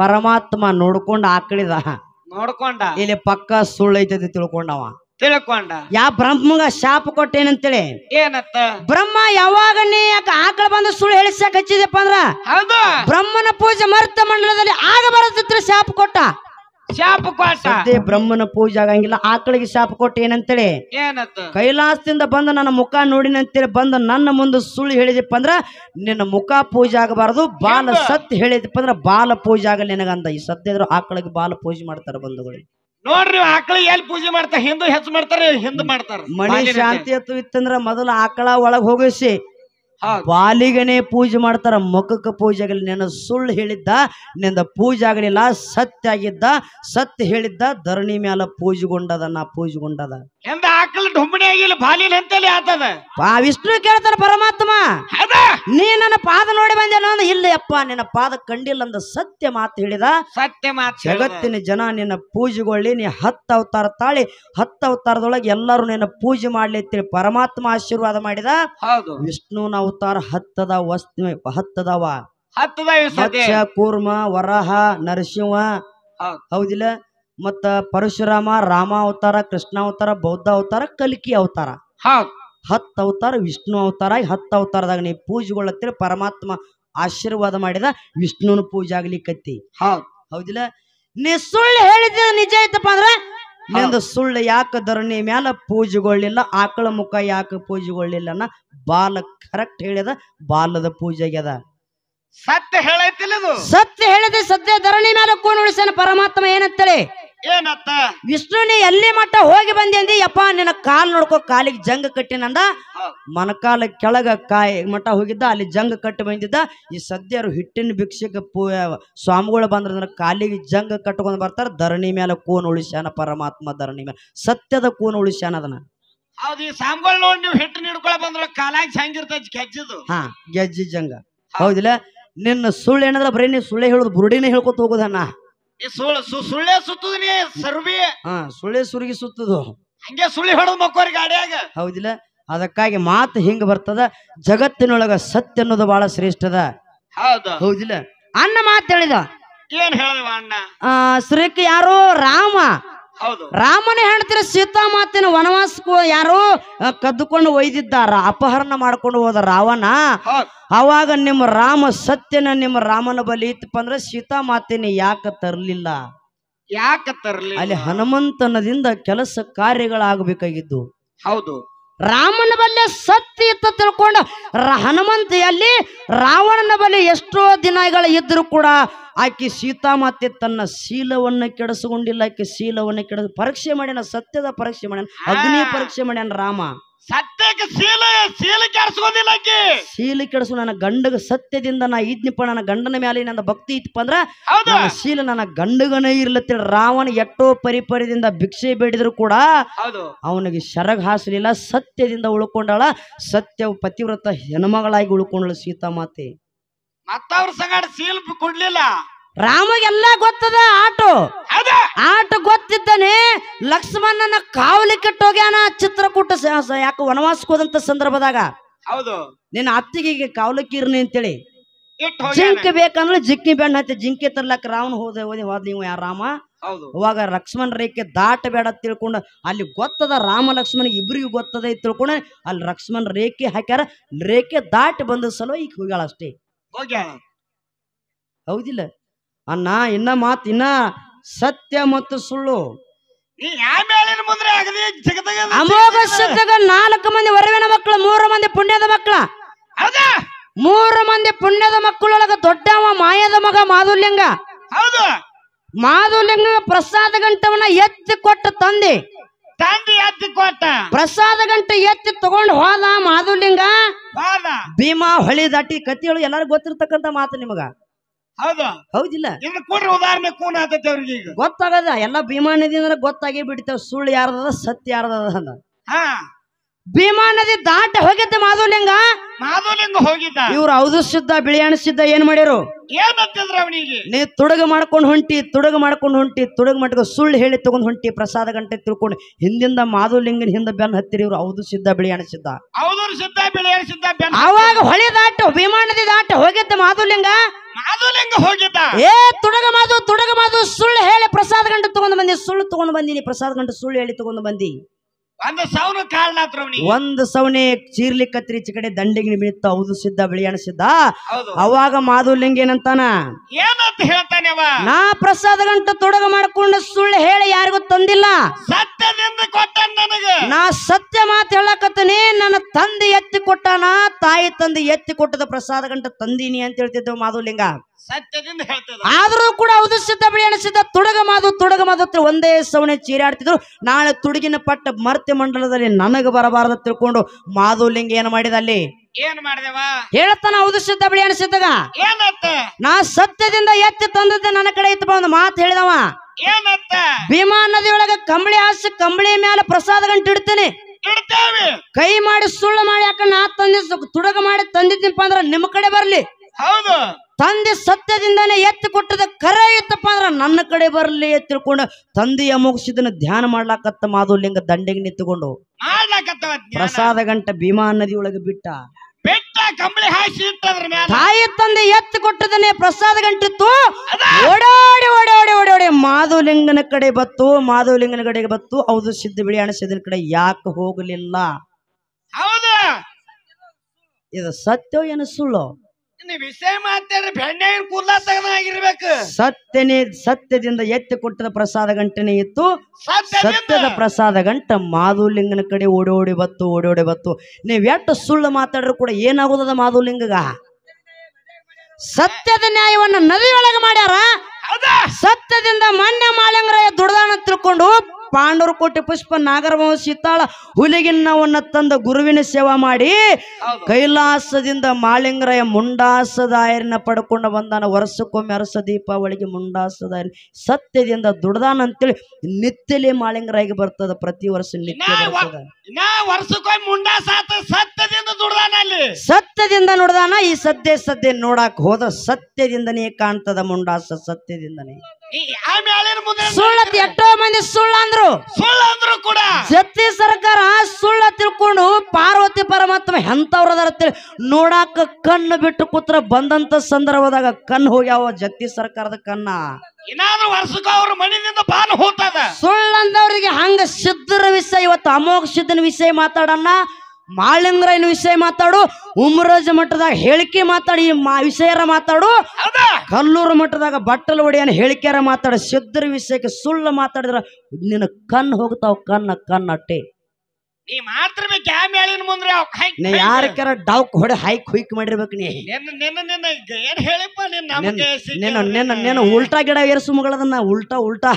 ಪರಮಾತ್ಮ ನೋಡ್ಕೊಂಡು ಆಕಳಿದ ನೋಡ್ಕೊಂಡ ಇಲ್ಲಿ ಪಕ್ಕ ಸುಳ್ಳು ಐತೈತಿ ತಿಳ್ಕೊಂಡವ ತಿಳ್ಕೊಂಡ ಯಾ ಬ್ರಹ್ಮಗ ಶಾಪ ಕೊಟ್ಟೇನಂತೇಳಿ ಏನತ್ತ ಬ್ರಹ್ಮ ಯಾವಾಗ ನೀ ಯಾಕ ಆಕಳ ಬಂದು ಸುಳ್ಳು ಹೇಳಿಸಕ್ ಹಚ್ಚಿದ್ಯಪ್ಪ ಅಂದ್ರ ಬ್ರಹ್ಮನ ಪೂಜೆ ಮರ್ತ ಮಂಡಲದಲ್ಲಿ ಆಗ ಬರತ್ತಿತ್ರ ಶಾಪ ಕೊಟ್ಟ ಶಾಪ ಕೊಟ್ಟ ಅದೇ ಬ್ರಹ್ಮನ ಪೂಜೆ ಆಗಂಗಿಲ್ಲ ಆಕಳಿಗೆ ಶಾಪ ಕೊಟ್ಟು ಏನಂತೇಳಿ ಕೈಲಾಸದಿಂದ ಬಂದ ನನ್ನ ಮುಖ ನೋಡಿನಂತೇಳಿ ಬಂದ ನನ್ನ ಮುಂದೆ ಸುಳ್ಳು ಹೇಳಿದಪ್ಪ ಅಂದ್ರ ನಿನ್ನ ಮುಖ ಪೂಜೆ ಆಗಬಾರದು ಬಾಲ ಸತ್ ಹೇಳಿದಪ್ಪ ಅಂದ್ರ ಬಾಲ ಪೂಜೆ ಆಗಲ್ಲ ನಿನಗಂದ ಈ ಸತ್ಯದ್ರು ಆಕಳಿಗೆ ಬಾಲ ಪೂಜೆ ಮಾಡ್ತಾರ ಬಂಧುಗಳಿಗೆ ನೋಡ್ರಿ ಆಕಳಿಗೆ ಎಲ್ಲಿ ಪೂಜೆ ಮಾಡ್ತಾರ ಹಿಂದೂ ಹೆಚ್ಚು ಮಾಡ್ತಾರೆ ಹಿಂದೂ ಮಾಡ್ತಾರ ಮಣಿ ಶಾಂತಿ ಇತ್ತಂದ್ರ ಮೊದಲು ಆಕಳ ಒಳಗ್ ಹೋಗಿಸಿ ವಾಲಿಗನೆ ಪೂಜೆ ಮಾಡ್ತಾರ ಮುಖಕ್ಕೆ ಪೂಜೆ ಆಗಲಿ ನಿನ್ನ ಸುಳ್ಳು ಹೇಳಿದ್ದ ನಿಂದ ಪೂಜೆ ಆಗಲಿಲ್ಲ ಸತ್ಯ ಆಗಿದ್ದ ಸತ್ಯ ಹೇಳಿದ್ದ ಧರಣಿ ಮ್ಯಾಲ ಪೂಜೆಗೊಂಡದ ನಾ ಪೂಜೆಗೊಂಡದ ಎಂದ ಆಕಳ ಡುಂಬಣಿ ಆಗಿಲ್ಲ ಬಾಲಿನ ಅಂತೇಳಿ ಆತದ ಪಾ ವಿಷ್ಣು ಕೇಳ್ತಾರ ಪರಮಾತ್ಮ ನೀ ನನ್ನ ಪಾದ ನೋಡಿ ಬಂದೇನೋ ಅಂದ ಇಲ್ಲಪ್ಪ ನಿನ್ನ ಪಾದ ಕಂಡಿಲ್ಲ ಅಂದ ಸತ್ಯ ಮಾತು ಹೇಳಿದ ಸತ್ಯ ಮಾತು ಜಗತ್ತಿನ ಜನ ನಿನ್ನ ಪೂಜೆಗೊಳ್ಳಿ ನೀ ಹತ್ತ ಅವತಾರ ತಾಳಿ ಹತ್ತ ಅವತಾರದೊಳಗೆ ಎಲ್ಲರೂ ನಿನ್ನ ಪೂಜೆ ಮಾಡ್ಲಿ ಅಂತೇಳಿ ಪರಮಾತ್ಮ ಆಶೀರ್ವಾದ ಮಾಡಿದ ಹೌದು ವಿಷ್ಣುನ ಅವತಾರ ಹತ್ತದ ವಸ್ತು ಹತ್ತದವ ಹತ್ತದ ಕೂರ್ಮ ವರಹ ನರಸಿಂಹ ಹೌದಿಲ್ಲ ಮತ್ತ ಪರಶುರಾಮ ರಾಮ ಅವತಾರ ಕೃಷ್ಣ ಅವತಾರ ಬೌದ್ಧ ಅವತಾರ ಕಲ್ಕಿ ಅವತಾರ ಹತ್ತು ಅವತಾರ ವಿಷ್ಣು ಅವತಾರ ಹತ್ತು ಅವತಾರದಾಗ ನೀ ಪೂಜೆಗೊಳ್ಳತ್ತಿರ ಪರಮಾತ್ಮ ಆಶೀರ್ವಾದ ಮಾಡಿದ ವಿಷ್ಣುನ ಪೂಜೆ ಆಗ್ಲಿಕ್ಕತ್ತಿ ಕತ್ತಿ ಹೌದಿಲ್ಲ ನೀ ಸುಳ್ಳು ಹೇಳಿದ ನಿಜ ಐತಪ್ಪ ಅಂದ್ರ ನಿಂದು ಸುಳ್ಳು ಯಾಕೆ ಧರಣಿ ಮ್ಯಾಲ ಪೂಜೆಗೊಳ್ಳಿಲ್ಲ ಆಕಳ ಮುಖ ಯಾಕೆ ಪೂಜೆಗೊಳ್ಳಿಲ್ಲ ಬಾಲ ಕರೆಕ್ಟ್ ಹೇಳಿದ ಬಾಲದ ಪೂಜೆ ಆಗ್ಯದ ಸತ್ಯ ಹೇಳೈತಿಲ್ಲ ಸತ್ಯ ಹೇಳದೆ ಸದ್ಯ ಧರಣಿ ಮೇಲೆ ಕೋಣ ಉಳಿಸನ ಪರಮಾತ್ಮ ಏನಂತೇಳಿ ಏನತ್ತ ವಿಷ್ಣು ನೀ ಎಲ್ಲಿ ಮಟ್ಟ ಹೋಗಿ ಬಂದಿ ಅಂದಿ ಯಪ್ಪ ನಿನ್ನ ಕಾಲು ನೋಡ್ಕೋ ಕಾಲಿಗೆ ಜಂಗ ಕಟ್ಟಿನಂದ ಮನಕಾಲ ಕೆಳಗ ಕಾಯಿ ಮಟ್ಟ ಹೋಗಿದ್ದ ಅಲ್ಲಿ ಜಂಗ ಕಟ್ಟಿ ಬಂದಿದ್ದ ಈ ಸದ್ಯರು ಹಿಟ್ಟಿನ ಭಿಕ್ಷೆಗೆ ಪೂ ಸ್ವಾಮಿಗಳು ಬಂದ್ರೆ ಕಾಲಿಗೆ ಜಂಗ ಕಟ್ಕೊಂಡ್ ಬರ್ತಾರ ಧರಣಿ ಮೇಲೆ ಕೂನ್ ಉಳಿಸ್ಯಾನ ಪರಮಾತ್ಮ ಧರಣಿ ಮೇಲೆ ಸತ್ಯದ ಕೂನ್ ಉಳಿಸ್ಯಾನ ಅದನ್ನ ಹೌದು ಈ ಸ್ವಾಮಿಗಳು ನೋಡಿ ನೀವು ಹಿಟ್ಟು ನೀಡ್ಕೊಳ್ಳ ಬಂದ್ರೆ ಕಾಲಾಗಿ ಗೆಜ್ಜಿದು ಹಾ ಗೆಜ್ಜಿ ಜಂಗ ಹೌದಿಲ್ಲ ನಿನ್ನ ಸುಳ್ಳು ಏನಂದ್ರೆ ಬರೀ ನೀ ಸುಳ್ಳೆ ಹೇಳೋದು ಬುರುಡಿನೇ ಹೇಳ್ಕೊತ ಹೋಗುದನ್ನ ಈ ಸುಳ್ಳು ಸು- ಸುಳ್ಳೇ ಸುತ್ತದ ನೀ ಸರ್ವಿ ಸುಳ್ಳೆ ಸುರುಗಿ ಸುತ್ತದು ಹಂಗೆ ಸುಳ್ಳಿ ಹೊಡೆದ್ ಮಕ್ಕೋರಿ ಗಾಡಿಯಾಗ ಹೌದಿಲ್ಲ ಅದಕ್ಕಾಗಿ ಮಾತು ಹಿಂಗ ಬರ್ತದ ಜಗತ್ತಿನೊಳಗ ಸತ್ಯ ಅನ್ನೋದು ಬಹಳ ಶ್ರೇಷ್ಠದ ಹೌದು ಹೌದಿಲ್ಲ ಅಣ್ಣ ಮಾತು ಹೇಳಿದ ಏನ್ ಹೇಳಿದ್ವ ಅಣ್ಣ ಆ, ಶ್ರೀಕ ಯಾರು ರಾಮ ರಾಮನ ಹೆಣ್ತಿರ ಸೀತಾ ಮಾತಿನ ವನವಾಸ ಯಾರು ಕದ್ದುಕೊಂಡು ಒಯ್ದಿದ್ದಾರ ಅಪಹರಣ ಮಾಡ್ಕೊಂಡು ಹೋದ ರಾವಣ ಅವಾಗ ನಿಮ್ಮ ರಾಮ ಸತ್ಯನ ನಿಮ್ಮ ರಾಮನ ಬಲಿ ಇತ್ತಪ್ಪ ಅಂದ್ರೆ ಸೀತಾ ಮಾತಿನ ಯಾಕೆ ತರಲಿಲ್ಲ ಯಾಕೆ ತರಲಿಲ್ಲ ಅಲ್ಲಿ ಹನುಮಂತನದಿಂದ ಕೆಲಸ ಕಾರ್ಯಗಳಾಗಬೇಕಾಗಿದ್ದು ಹೌದು ರಾಮನ ಬಲ್ಲೆ ಸತ್ಯ ಇತ್ತು ತಿಳ್ಕೊಂಡು ಹನುಮಂತಿಯಲ್ಲಿ ರಾವಣನ ಬಳಿ ಎಷ್ಟೋ ದಿನಗಳ ಇದ್ದರೂ ಕೂಡ ಆಕೆ ಸೀತಾಮಾತೆ ತನ್ನ ಶೀಲವನ್ನು ಕೆಡಿಸಿಕೊಂಡಿಲ್ಲ ಆಕೆ ಶೀಲವನ್ನು ಕೆಡ ಪರೀಕ್ಷೆ ಮಾಡ್ಯಾನ ಸತ್ಯದ ಪರೀಕ್ಷೆ ಮಾಡ್ಯಾನ ಅಗ್ನಿ ಪರೀಕ್ಷೆ ಮಾಡ್ಯಾನ ರಾಮ ಸತ್ಯಕ್ಕೆ ಸೀಲ ಸೀಲ ಕೆಡ್ಸ್ಕೊಂಡಿಲ್ಲ ಆಕಿ ಸೀಲ ನನ್ನ ಗಂಡಗ ಸತ್ಯದಿಂದ ನಾ ಇದ್ನಿಪ್ಪ ನನ್ನ ಗಂಡನ ಮೇಲೆ ನನ್ನ ಭಕ್ತಿ ಇತ್ತಪ್ಪ ಅಂದ್ರ ಶೀಲ ನನ್ನ ಗಂಡಗನೇ ಇರ್ಲತ್ತಿಳ ರಾವಣ ಎಟ್ಟೋ ಪರಿಪರಿದಿಂದ ಭಿಕ್ಷೆ ಬೇಡಿದ್ರು ಕೂಡ ಹೌದು ಅವನಿಗೆ ಶರಗ್ ಹಾಸಲಿಲ್ಲ ಸತ್ಯದಿಂದ ಉಳ್ಕೊಂಡಾಳ ಸತ್ಯ ಪತಿವ್ರತ ಹೆಣ್ಮಗಳಾಗಿ ಉಳ್ಕೊಂಡಳ ಸೀತಾ ಮಾತೆ ಮತ್ತವ್ರ ಸಂಗಡ ಸೀಲ್ ಕೊಡ್ಲಿಲ್ಲ ರಾಮಗೆಲ್ಲ ಗೊತ್ತದ ಆಟೋ ಲಕ್ಷ್ಮಣ್ಣನ ಗೊತ್ತಿದ್ದಾನೆ ಲಕ್ಷ್ಮಣನ ಕಾವಲಿಕ್ಕಿಟ್ಟು ಹೋಗ್ಯಾನ ಚಿತ್ರಕೂಟ ಯಾಕೆ ವನವಾಸಕ್ಕೋದಂತ ಸಂದರ್ಭದಾಗ ಹೌದು ನಿನ್ನ ಅತ್ತಿಗೆ ಕಾವಲಿಕ್ಕಿ ಅಂತೇಳಿ ಜಿಂಕೆ ಬೇಕಂದ್ರೆ ಜಿಂಕಿ ಬೆಣ್ಣ ಹತ್ತಿ ಜಿಂಕೆ ತರ್ಲಕ್ ರಾವಣ ಹೋದ ಹೋದೆ ಹೋದ್ ನೀವು ಯಾರ ರಾಮ ಅವಾಗ ಲಕ್ಷ್ಮಣ ರೇಖೆ ದಾಟ ಬೇಡ ತಿಳ್ಕೊಂಡು ಅಲ್ಲಿ ಗೊತ್ತದ ರಾಮ ಲಕ್ಷ್ಮಣ ಇಬ್ರಿಗೆ ಗೊತ್ತದ ತಿಳ್ಕೊಂಡ ಅಲ್ಲಿ ಲಕ್ಷ್ಮಣ ರೇಖೆ ಹಾಕ್ಯಾರ ರೇಖೆ ದಾಟಿ ಬಂದ ಸಲೋ ಈಗ ಹೋಗ್ಯಾಳ ಅಷ್ಟೇ ಹೌದಿಲ್ಲ ಅಣ್ಣ ಇನ್ನ ಮಾತು ಇನ್ನ ಸತ್ಯ ಮತ್ತು ಸುಳ್ಳು ಅಮೋಘ ಸುತ್ತಗ ನಾಲ್ಕು ಮಂದಿ ವರವಿನ ಮಕ್ಕಳು ಮೂರು ಮಂದಿ ಪುಣ್ಯದ ಮಕ್ಕಳ ಮೂರು ಮಂದಿ ಪುಣ್ಯದ ಮಕ್ಕಳೊಳಗ ದೊಡ್ಡವ ಮಾಯದ ಮಗ ಮಾಧುಲಿಂಗ ಮಾಧುಲಿಂಗ ಪ್ರಸಾದ ಗಂಟವನ್ನ ಎತ್ತಿ ಕೊಟ್ಟ ತಂದೆ ಪ್ರಸಾದ ಗಂಟೆ ಎತ್ತಿ ತಗೊಂಡು ಹೋದ ಮಾಧುಲಿಂಗ ಭೀಮಾ ಹೊಳಿ ದಾಟಿ ಕತಿ ಎಲ್ಲಾರು ಗೊತ್ತಿರತಕ್ಕಂತ ಮಾತು ನಿಮಗ ಹೌದಾ ಹೌದಿಲ್ಲ ಇನ್ನು ಕೊಡ್ರಿ ಉದಾಹರಣೆ ಕೂನ್ ಆತೈತೆ ಅವ್ರಿಗೆ ಗೊತ್ತಾಗದ ಎಲ್ಲಾ ಭೀಮಾ ನದಿ ಗೊತ್ತಾಗಿ ಬಿಡ್ತೇವೆ ಸುಳ್ಳು ಯಾರ್ದದ ಸತ್ಯ ಯಾರ್ದದ ಹಾ ಭೀಮಾ ನದಿ ದಾಟ ಹೋಗಿದ್ದ ಮಾಧುಲಿಂಗ ಮಾಧುಲಿಂಗ ಹೋಗಿದ್ದ ಇವ್ರು ಹೌದು ಸಿದ್ಧ ಬಿಳಿಯಾಣ ಏನ್ ಮಾಡ್ಯಾರು ನೀ ತುಡಗ ಮಾಡ್ಕೊಂಡು ಹೊಂಟಿ ತುಡುಗ ಮಾಡ್ಕೊಂಡು ಹೊಂಟಿ ತುಡುಗ ಮಟ್ಟ ಸುಳ್ಳು ಹೇಳಿ ತಗೊಂಡ್ ಹೊಂಟಿ ಪ್ರಸಾದ ಗಂಟೆ ತಿಳ್ಕೊಂಡು ಹಿಂದಿಂದ ಮಾಧುಲಿಂಗನ ಹಿಂದ ಬೆನ್ ಹತ್ತಿರಿ ಇವ್ರು ಹೌದು ಸಿದ್ಧ ಬಿಳಿಯಾಣ ಸಿದ್ಧ ಅವಾಗ ಹೊಳೆ ದಾಟ ಭೀಮಾ ನದಿ ದಾಟ ಹೋಗಿದ್ದ ಮಾಧುಲಿಂಗ ಮಾಧುಲಿಂಗ ಹೋಗಿದ್ದ ಏ ತುಡಗ ಮಾಧು ತುಡಗ ಮಾಧು ಸುಳ್ಳು ಹೇಳಿ ಪ್ರಸಾದ ಗಂಟೆ ತಗೊಂಡ್ ಬಂದಿ ಸುಳ್ಳು ತಗೊಂಡ್ ಬಂದಿನಿ ಪ್ರಸಾದ ಗಂಟೆ ಸುಳ್ಳು ಹೇಳಿ ತಗೊಂಡ್ ಬಂದಿ ಒಂದು ಸೌನು ಕಾರಣ ಒಂದು ಚೀರ್ಲಿ ಕತ್ರಿ ಕಡೆ ದಂಡಿಗೆ ನಿಮಿತ್ತ ಹೌದು ಸಿದ್ಧ ಬಿಳಿ ಅನಿಸಿದ್ದ ಅವಾಗ ಮಾಧುಲಿಂಗ ಏನಂತಾನ ಏನಂತ ಹೇಳ್ತಾನೆ ನಾ ಪ್ರಸಾದ ಗಂಟ ತೊಡಗ ಮಾಡ್ಕೊಂಡು ಸುಳ್ಳು ಹೇಳಿ ಯಾರಿಗೂ ತಂದಿಲ್ಲ ಸತ್ಯದಿಂದ ಕೊಟ್ಟ ನಾ ಸತ್ಯ ಮಾತು ಹೇಳಕತ್ತನೆ ನನ್ನ ತಂದೆ ಎತ್ತಿ ಕೊಟ್ಟಾನ ತಾಯಿ ತಂದೆ ಎತ್ತಿ ಕೊಟ್ಟದ ಪ್ರಸಾದ ಗಂಟ ತಂದೀನಿ ಅಂತ ಹೇಳ್ತಿದ್ದೆವು ಮಾಧುಲಿಂಗ ಸತ್ಯದಿಂದ ಹೇಳ್ತದ ಆದರೂ ಕೂಡ ಹೌದು ಸಿದ್ಧ ಬಿಳಿ ಅನಿಸಿದ್ದ ತುಡಗ ಒಂದೇ ಸವಣೆ ಚೀರಾಡ್ತಿದ್ರು ನಾಳೆ ತುಡುಗಿನ ಪಟ್ಟ ಮರ್ತ್ಯ ಮಂಡಲದಲ್ಲಿ ನನಗೆ ಬರಬಾರದು ತಿಳ್ಕೊಂಡು ಲಿಂಗ ಏನು ಮಾಡಿದ ಅಲ್ಲಿ ಏನ್ ಮಾಡಿದೆ ಹೇಳ್ತಾನ ಹೌದು ಬಿಳಿ ಅನಿಸಿದ್ದಾಗ ನಾ ಸತ್ಯದಿಂದ ಎತ್ತಿ ತಂದದ್ದೆ ನನ್ನ ಕಡೆ ಇತ್ತು ಒಂದು ಮಾತು ಹೇಳಿದವ ಏನತ್ತ ಭೀಮಾ ನದಿಯೊಳಗ ಕಂಬಳಿ ಹಾಸಿ ಕಂಬಳಿ ಮೇಲೆ ಪ್ರಸಾದ ಗಂಟಿಡ್ತೇನೆ ಇಡ್ತೇನೆ ಕೈ ಮಾಡಿ ಸುಳ್ಳು ಮಾಡಿ ಯಾಕಂದ್ರೆ ನಾ ತಂದಿದ್ದು ತುಡಗ ಮಾಡಿ ತಂದಿದ್ದೀನಪ್ಪ ಅಂದ್ರೆ ನಿಮ್ಮ ಕಡೆ ಬರ್ಲಿ ಹೌದು ತಂದೆ ಸತ್ಯದಿಂದಾನೇ ಎತ್ತಿ ಕೊಟ್ಟದ ಕರ ಇತ್ತಪ್ಪ ಅಂದ್ರೆ ನನ್ನ ಕಡೆ ಬರಲಿ ಎತ್ತಿಕೊಂಡು ತಂದೆಯ ಮುಗಿಸಿದನ್ನ ಧ್ಯಾನ ಮಾಡ್ಲಾಕತ್ತ ಮಾಧುಲಿಂಗ ದಂಡೆಗೆ ನಿಂತುಕೊಂಡು ಪ್ರಸಾದ ಗಂಟ ಭೀಮಾ ನದಿಯೊಳಗೆ ಬಿಟ್ಟ ತಾಯಿ ತಂದೆ ಎತ್ತಿ ಕೊಟ್ಟದನೆ ಪ್ರಸಾದ ಗಂಟಿತ್ತು ಓಡಾಡಿ ಓಡಾಡಿ ಓಡಾಡಿ ಮಾಧುಲಿಂಗನ ಕಡೆ ಬತ್ತು ಮಾಧುಲಿಂಗನ ಕಡೆಗೆ ಬತ್ತು ಹೌದು ಸಿದ್ಧ ಬಿಳಿ ಅಣಸಿದನ ಕಡೆ ಯಾಕೆ ಹೋಗಲಿಲ್ಲ ಹೌದು ಇದು ಸತ್ಯ ಏನು ಸುಳ್ಳು ವಿಷಯ ಮಾತಾಡ್ರಿ ಬೆಣ್ಣೆ ಸತ್ಯನೇ ಸತ್ಯದಿಂದ ಎತ್ತಿ ಕೊಟ್ಟದ ಪ್ರಸಾದ ಗಂಟನೆ ಇತ್ತು ಸತ್ಯದ ಪ್ರಸಾದ ಗಂಟ ಮಾಧುಲಿಂಗನ ಕಡೆ ಓಡಿ ಓಡಿ ಬತ್ತು ಓಡಿ ಓಡಿ ಬತ್ತು ನೀವ್ ಎಟ್ಟ ಸುಳ್ಳು ಮಾತಾಡ್ರು ಕೂಡ ಏನಾಗುದದ ಮಾಧುಲಿಂಗ ಸತ್ಯದ ನ್ಯಾಯವನ್ನ ನದಿಯೊಳಗೆ ಮಾಡ್ಯಾರ ಸತ್ಯದಿಂದ ಮಾನ್ಯ ಮಾಳಂಗ್ರ ದುಡದಾಣ ತಿಳ್ಕೊಂಡು ಪಾಂಡವರು ಕೋಟಿ ಪುಷ್ಪ ನಾಗರಭವ ಸೀತಾಳ ಹುಲಿಗಿನ್ನವನ್ನ ತಂದ ಗುರುವಿನ ಸೇವಾ ಮಾಡಿ ಕೈಲಾಸದಿಂದ ಮಾಳಿಂಗರಾಯ ಮುಂಡಾಸದಾಯರನ್ನ ಪಡ್ಕೊಂಡು ಬಂದಾನ ವರ್ಷಕ್ಕೊಮ್ಮೆ ಅರಸ ದೀಪಾವಳಿಗೆ ಮುಂಡಾಸದಾಯ ಸತ್ಯದಿಂದ ದುಡ್ದಾನ ಅಂತೇಳಿ ನಿತ್ಯಲಿ ಮಾಳಿಂಗರಾಯಿಗೆ ಬರ್ತದ ಪ್ರತಿ ವರ್ಷ ನಿತ್ಯ ಸತ್ಯದಿಂದ ದುಡ್ದಾನ ಸತ್ಯದಿಂದ ನೋಡ್ದಾನ ಈ ಸದ್ಯ ಸದ್ಯ ನೋಡಕ್ ಹೋದ ಸತ್ಯದಿಂದನೇ ಕಾಣ್ತದ ಮುಂಡಾಸ ಸತ್ಯದಿಂದನೇ ಸುಳ್ಳ ಎಷ್ಟೋ ಮಂದಿ ಸುಳ್ಳ ಅಂದ್ರು ಕೂಡ ಶಕ್ತಿ ಸರ್ಕಾರ ಸುಳ್ಳ ತಿಳ್ಕೊಂಡು ಪಾರ್ವತಿ ಪರಮಾತ್ಮ ಎಂತವ್ರದಾರ ತಿಳಿ ನೋಡಾಕ ಕಣ್ಣು ಬಿಟ್ಟು ಕೂತ್ರ ಬಂದಂತ ಸಂದರ್ಭದಾಗ ಕಣ್ಣು ಹೋಗ್ಯಾವ ಜಗತಿ ಸರ್ಕಾರದ ಕಣ್ಣ ಏನಾದ್ರೂ ವರ್ಷಕ್ಕ ಅವ್ರ ಮನೆಯಿಂದ ಬಾನು ಹೋಗ್ತದ ಸುಳ್ಳು ಹಂಗ ಸಿದ್ಧರ ವಿಷಯ ಇವತ್ತು ಅಮೋಘ ಸಿದ್ಧನ ವಿಷಯ ಮಾತಾಡಣ್ಣ ಮಾಳಿಂದ್ರ ಏನು ವಿಷಯ ಮಾತಾಡು ಉಮ್ರಜ್ ಮಠದಾಗ ಹೇಳಿಕೆ ಮಾತಾಡಿ ಮಾ ವಿಷಯರ ಮಾತಾಡು ಕಲ್ಲೂರು ಮಠದಾಗ ಬಟ್ಟಲ ಒಡೆಯನ ಹೇಳಿಕೆಯರ ಮಾತಾಡ ಸಿದ್ಧರ ವಿಷಯಕ್ಕೆ ಸುಳ್ಳು ಮಾತಾಡಿದ್ರ ನಿನ್ನ ಕಣ್ಣು ಹೋಗ್ತಾವ ಕಣ್ಣ ಕಣ್ಣಟ್ಟೆ ನೀ ಮಾತ್ರ ಡೌಕ್ ಹೊಡೆ ಹೈಕ್ ಹುಯ್ಕ್ ಮಾಡಿರ್ಬೇಕು ನೀ ಏನ್ ಹೇಳಿಪ್ಪ ಉಲ್ಟಾ ಗಿಡ ಏರಿಸು ಮಗಳದನ್ನ ಉಲ್ಟಾ ಉಲ್ಟಾ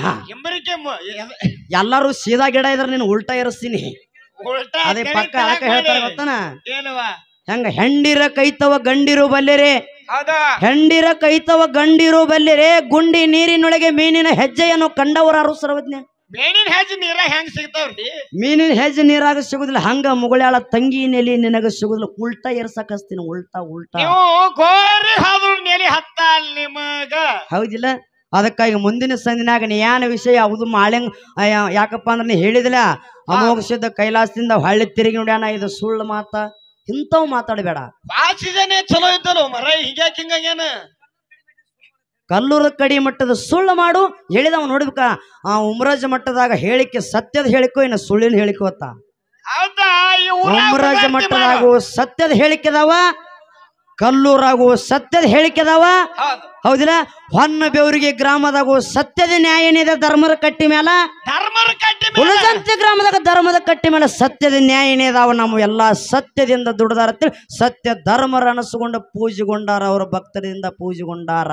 ಎಲ್ಲಾರು ಸೀದಾ ಗಿಡ ಇದ್ರೆ ನೀನು ಉಲ್ಟಾ ಏರಿಸ್ತೀನಿ ಅದೇ ಪಕ್ಕ ಅದಕ್ಕ ಹೇಳ್ತಾರೆ ಗೊತ್ತನ ಹೆಂಗ ಹೆಂಡಿರ ಕೈತವ ಗಂಡಿರು ಬಲ್ಲೆರೆ ಹೆಂಡಿರ ಕೈತವ ಗಂಡಿರು ಬಲ್ಲೆರೆ ಗುಂಡಿ ನೀರಿನೊಳಗೆ ಮೀನಿನ ಹೆಜ್ಜೆಯನ್ನು ಕಂಡವರಾರು ಸರ್ವಜ್ಞ ಮೀನಿನ ಹೆಜ್ಜೆ ನೀರ ಹೆಂಗ್ ಸಿಗ್ತಾವ್ರಿ ಮೀನಿನ ಹೆಜ್ಜೆ ನೀರಾಗ ಸಿಗುದಿಲ್ಲ ಹಂಗ ಮುಗಳಾಳ ತಂಗಿ ನೆಲಿ ನಿನಗ ಸಿಗುದಿಲ್ಲ ಉಲ್ಟಾ ಏರ್ಸಕ್ ಉಲ್ಟಾ ಉಲ್ಟಾ ಹೌದಿಲ್ಲ ಅದಕ್ಕಾಗಿ ಮುಂದಿನ ಸಂದಿನಾಗ ನ್ಯಾನ ವಿಷಯ ಅದು ಮಾಳೆ ಯಾಕಪ್ಪ ಅಂದ್ರೆ ನೀ ಹೇಳಿದಿಲ್ಲ ಅಮೋಘದ ಕೈಲಾಸದಿಂದ ಹಳ್ಳಿ ತಿರುಗಿ ನೋಡ್ಯಾನ ಇದು ಸುಳ್ಳು ಮಾತ ಇಂಥವು ಮಾತಾಡಬೇಡ ಚಲೋ ಇದ್ದಲು ಕಲ್ಲೂರ ಕಡಿ ಮಟ್ಟದ ಸುಳ್ಳು ಮಾಡು ಹೇಳಿದವ ನೋಡ್ಬೇಕ ಆ ಉಮರಾಜ ಮಟ್ಟದಾಗ ಹೇಳಿಕೆ ಸತ್ಯದ ಹೇಳಿಕೋ ಇನ್ನು ಸುಳ್ಳಿನ ಹೇಳಿಕೋತ ಉಮರಾಜ ಮಟ್ಟದಾಗ ಸತ್ಯದ ಹೇಳಿಕೆದವ ಕಲ್ಲೂರಾಗುವ ಸತ್ಯದ ಹೇಳಿಕೆ ಅದಾವ ಹೌದಿಲ್ಲ ಹೊನ್ನ ಬೆವರಿಗೆ ಗ್ರಾಮದಾಗು ಸತ್ಯದ ನ್ಯಾಯ ಏನಿದೆ ಧರ್ಮದ ಕಟ್ಟಿ ಮೇಲ ಉಳಿದಂತೆ ಗ್ರಾಮದಾಗ ಧರ್ಮದ ಕಟ್ಟಿ ಮೇಲೆ ಸತ್ಯದ ನ್ಯಾಯ ಏನಿದಾವ ನಾವು ಎಲ್ಲಾ ಸತ್ಯದಿಂದ ದುಡ್ದಾರ ಸತ್ಯ ಧರ್ಮರ ಅನಿಸಿಕೊಂಡು ಪೂಜೆಗೊಂಡಾರ ಅವರ ಭಕ್ತರಿಂದ ಪೂಜೆಗೊಂಡಾರ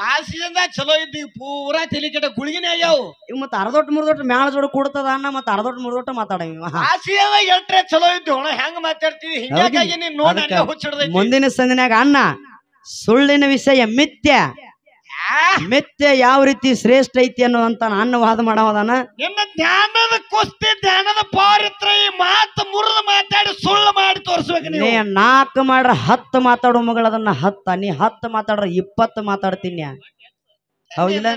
ಭಾಷೆಯಿಂದ ಚಲೋ ಇದ್ದಿ ಪೂರಾ ತಲೆ ಕೆಟ್ಟ ಗುಳಿಗಿನೇ ಆಗ್ಯಾವ ಇವ್ ಮತ್ತ ಅರ್ಧೊಟ್ಟು ಮುರ್ದೊಟ್ಟು ಮ್ಯಾಳ ಜೋಡ ಕೊಡ್ತದ ಅನ್ನ ಮತ್ತ ಅರ್ಧೊಟ್ಟು ಮುರ್ದೊಟ್ಟು ಮಾತಾಡವ ಭಾಷೆಯನ್ನ ಎಟ್ರೆ ಚಲೋ ಇದ್ದಿ ಒಳ ಹೆಂಗ್ ಮಾತಾಡ್ತೀವಿ ಹಿಂಗಾಗಿ ನೀನ್ ನೋಡಿ ಮುಂದಿನ ಸಂದಿನಾಗ ಅನ್ನ ಸುಳ್ಳಿನ ವಿಷಯ ಮಿಥ್ಯ ಮೆತ್ತೆ ಯಾವ ರೀತಿ ಶ್ರೇಷ್ಠ ಐತಿ ಅನ್ನೋದಂತ ನಾನು ವಾದ ಮಾಡೋದಾನ ಇನ್ನು ಧ್ಯಾನದ ಕುಸ್ತಿ ಧ್ಯಾನದ ಪಾರಿತ್ರ ಈ ಮಾತು ಮುರಿದು ಮಾತಾಡಿ ಸುಳ್ಳು ಮಾಡಿ ತೋರಿಸ್ಬೇಕು ನೀ ನೀವು ನಾಲ್ಕು ಮಾಡ್ರ ಹತ್ತು ಮಾತಾಡೋ ಮಗಳು ಅದನ್ನ ಹತ್ತ ನೀ ಹತ್ತು ಮಾತಾಡ್ರ ಇಪ್ಪತ್ತು ಮಾತಾಡ್ತೀನಿ ಹೌದಿಲ್ಲ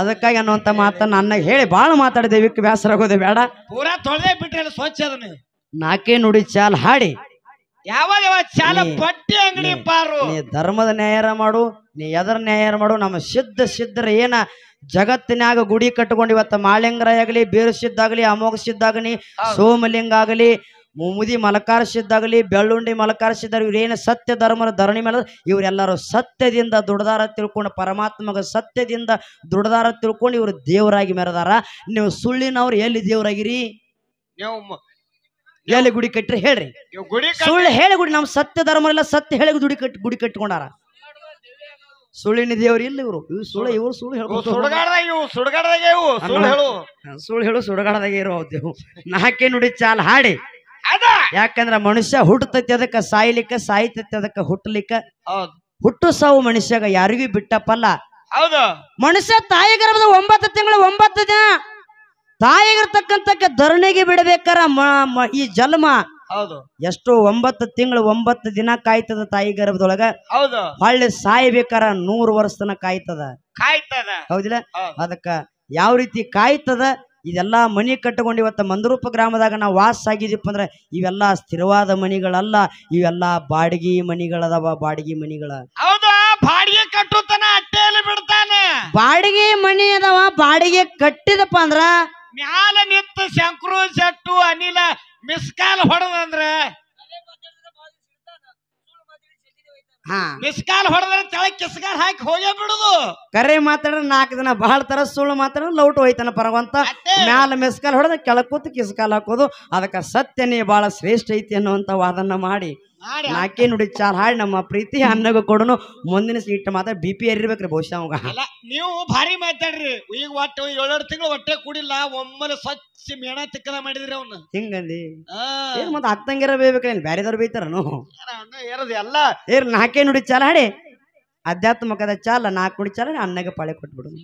ಅದಕ್ಕಾಗಿ ಅನ್ನುವಂತ ಮಾತನ್ನ ನನ್ನ ಹೇಳಿ ಬಾಳ ಮಾತಾಡಿದೆ ವಿಕ್ ಬ್ಯಾಸರ ಬೇಡ ಪೂರಾ ತೊಳೆದೇ ಬಿಟ್ರಿ ಸ್ವಚ್ಛ ಅದ ನಾಕೇ ನುಡಿ ಚಾಲ್ ಹಾಡಿ ಯಾವಾಗ ಚಾಲ ಅಂಗಡಿ ನೀ ಧರ್ಮದ ನ್ಯಾಯಾರ ಮಾಡು ನೀ ಎದರ ನ್ಯಾಯಾರ ಮಾಡು ನಮ್ಮ ಸಿದ್ಧ ಸಿದ್ಧರ ಏನ ಜಗತ್ತಿನಾಗ ಗುಡಿ ಕಟ್ಟಕೊಂಡು ಇವತ್ತ ಮಾಳಿಂಗರ ಆಗಲಿ ಬೀರ ಅಮೋಘ ಸೋಮಲಿಂಗ ಆಗಲಿ ಮುಮುದಿ ಮಲಕಾರ ಬೆಳ್ಳುಂಡಿ ಮಲಕಾರ ಸಿದ್ಧ ಇವ್ರೇನು ಸತ್ಯ ಧರ್ಮದ ಧರಣಿ ಮೇಲೆ ಇವರೆಲ್ಲರೂ ಸತ್ಯದಿಂದ ದುಡದಾರ ತಿಳ್ಕೊಂಡು ಪರಮಾತ್ಮಗ ಸತ್ಯದಿಂದ ದುಡದಾರ ತಿಳ್ಕೊಂಡು ಇವರು ದೇವರಾಗಿ ಮೆರೆದಾರ ನೀವು ಸುಳ್ಳಿನವ್ರು ಎಲ್ಲಿ ದೇವರಾಗಿರಿ ನೀವು ಎಲ್ಲಿ ಗುಡಿ ಕಟ್ಟ್ರಿ ಹೇಳ್ರಿ ಸುಳ್ಳು ಹೇಳಿ ಗುಡಿ ನಮ್ಮ ಸತ್ಯ ಧರ್ಮ ಇಲ್ಲ ಸತ್ಯ ಹೇಳಿ ಗುಡಿ ಕಟ್ ಗುಡಿ ಕಟ್ಕೊಂಡಾರ ಸುಳ್ಳಿನ ದೇವ್ರು ಇಲ್ಲ ಇವರು ಇವ್ ಸುಳ್ಳು ಇವ್ರು ಸುಳ್ಳು ಹೇಳ್ಕೊಂಡು ಸುಳ್ಳು ಹೇಳು ಸುಡಗಾಡದಾಗ ಇರೋ ದೇವು ನಾಕೆ ನುಡಿ ಚಾಲ್ ಹಾಡಿ ಯಾಕಂದ್ರ ಮನುಷ್ಯ ಹುಟ್ಟತೈತಿ ಅದಕ್ಕ ಸಾಯ್ಲಿಕ್ಕ ಸಾಯ್ತೈತಿ ಅದಕ್ಕ ಹುಟ್ಟಲಿಕ್ಕ ಹುಟ್ಟು ಸಾವು ಮನುಷ್ಯಗ ಯಾರಿಗೂ ಬಿಟ್ಟಪ್ಪಲ್ಲ ಹೌದು ಮನುಷ್ಯ ತಾಯಿ ಗರ್ಭದ ಒಂಬತ್ತು ತಿಂಗಳು ಒಂಬತ್ತು ದಿನ ತಾಯಿಗಿರ್ತಕ್ಕಂತ ಧರಣಿಗೆ ಬಿಡಬೇಕಾರ ಈ ಜನ್ಮ ಹೌದು ಎಷ್ಟು ಒಂಬತ್ತು ತಿಂಗಳು ಒಂಬತ್ತು ದಿನ ಕಾಯ್ತದ ತಾಯಿ ಗರ್ಭದೊಳಗ ಹೌದು ಹೊಳ್ಳಿ ಸಾಯ್ಬೇಕಾರ ನೂರು ವರ್ಷ ತನ ಕಾಯ್ತದ ಕಾಯ್ತದ ಹೌದಿಲ್ಲ ಅದಕ್ಕ ಯಾವ ರೀತಿ ಕಾಯ್ತದ ಇದೆಲ್ಲಾ ಮನಿ ಕಟ್ಟಕೊಂಡು ಇವತ್ತ ಮಂದರೂಪ ಗ್ರಾಮದಾಗ ನಾವು ವಾಸ ಆಗಿದೀಪ ಅಂದ್ರೆ ಇವೆಲ್ಲ ಸ್ಥಿರವಾದ ಮನಿಗಳಲ್ಲ ಇವೆಲ್ಲ ಬಾಡಿಗೆ ಮನಿಗಳದವ ಬಾಡಿಗೆ ಮನಿಗಳ ಬಾಡಿಗೆ ಬಾಡಿಗೆ ಮನಿ ಅದಾವ ಬಾಡಿಗೆ ಕಟ್ಟಿದಪ್ಪ ಅಂದ್ರ ಮ್ಯಾಲ ನಿಂತು ಶಂಕರು ಜಟ್ಟು ಅನಿಲ ಮಿಸ್ ಕಾಲ್ ಹೊಡೆದಂದ್ರ ಹಾ ಮಿಸ್ ಕಾಲ್ ಹೊಡೆದ್ರೆ ತಳ ಕಿಸ್ಕಾಲ್ ಹಾಕಿ ಹೋಗೇ ಬಿಡುದು ಕರೆ ಮಾತಾಡ್ರ ನಾಲ್ಕು ದಿನ ಬಹಳ ತರ ಸುಳ್ಳು ಮಾತಾಡ ಲೌಟ್ ಹೋಯ್ತಾನ ಪರವಂತ ಮ್ಯಾಲ ಮಿಸ್ಕಾಲ್ ಹೊಡೆದ ಕೆಳಗ್ ಕೂತು ಕಿಸ್ಕಾಲ್ ಹಾಕೋದು ಅದಕ್ಕೆ ಸತ್ಯನೇ ಬಹಳ ಶ್ರೇಷ್ಠ ಐತಿ ಅನ್ನುವಂತ ವಾದನ್ನ ಮಾಡಿ ನಾಕೇ ನುಡಿ ಚಾಲ್ ಹಾಡಿ ನಮ್ಮ ಪ್ರೀತಿ ಅನ್ನಗ ಕೊಡನು ಮುಂದಿನ ಸೀಟ್ ಮಾತ್ರ ಬಿ ಪಿ ಎರಿಬೇಕ್ರಿ ಬಹುಶಃ ಅವಾಗ ನೀವು ಭಾರಿ ಮಾತಾಡ್ರಿ ಈಗ ಒಟ್ಟು ಏಳೆರಡು ತಿಂಗಳು ಹೊಟ್ಟೆ ಕೂಡಿಲ್ಲ ಒಮ್ಮೆ ಸ್ವಚ್ಛ ಮೇಣ ತಿಕ್ಕದ ಮಾಡಿದ್ರಿ ಅವನು ಹಿಂಗಂದಿ ಏನ್ ಮತ್ತೆ ಅತ್ತಂಗಿರ ಬೇಯ್ಬೇಕೇನ್ ಬ್ಯಾರೆದವ್ರು ಬೇಯ್ತಾರನು ಎಲ್ಲ ಏರ್ ನಾಕೇ ನುಡಿ ಚಾಲ ಹಾಡಿ ಆಧ್ಯಾತ್ಮಕದ ಚಾಲ ನಾಲ್ಕು ಕುಡಿ ಚಾಲ ಅನ್ನಗ ಪಾಳೆ ಕೊಟ್ಬಿಡು